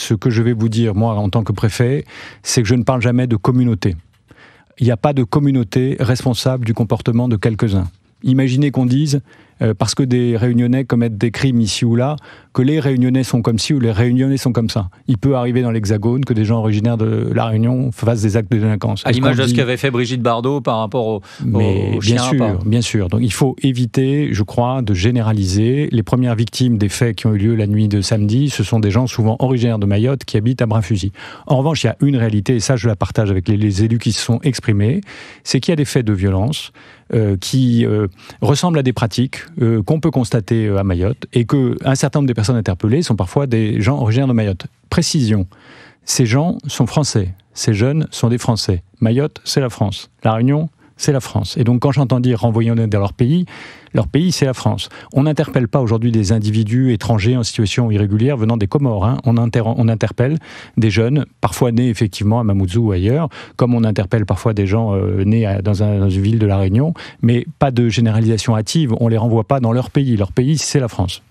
ce que je vais vous dire, moi, en tant que préfet, c'est que je ne parle jamais de communauté. Il n'y a pas de communauté responsable du comportement de quelques-uns. Imaginez qu'on dise, euh, parce que des réunionnais commettent des crimes ici ou là, que les Réunionnais sont comme ci ou les Réunionnais sont comme ça. Il peut arriver dans l'Hexagone que des gens originaires de la Réunion fassent des actes de délinquance. À l'image de ce qu'avait fait Brigitte Bardot par rapport au. bien sûr, bien sûr. Donc il faut éviter, je crois, de généraliser. Les premières victimes des faits qui ont eu lieu la nuit de samedi, ce sont des gens souvent originaires de Mayotte qui habitent à fusil En revanche, il y a une réalité, et ça je la partage avec les, élus qui se sont exprimés, c'est qu'il y a des faits de violence euh, qui euh, ressemblent à des pratiques euh, qu'on peut constater à Mayotte et que un certain nombre des personnes interpellés sont parfois des gens originaires de Mayotte. Précision, ces gens sont français, ces jeunes sont des Français. Mayotte, c'est la France. La Réunion, c'est la France. Et donc quand j'entends dire renvoyons dans leur pays, leur pays, c'est la France. On n'interpelle pas aujourd'hui des individus étrangers en situation irrégulière venant des Comores. Hein. On, interpelle des jeunes, parfois nés effectivement à Mamoudzou ou ailleurs, comme on interpelle parfois des gens euh, nés dans, dans, une ville de La Réunion, mais pas de généralisation hâtive. On les renvoie pas dans leur pays. Leur pays, c'est la France.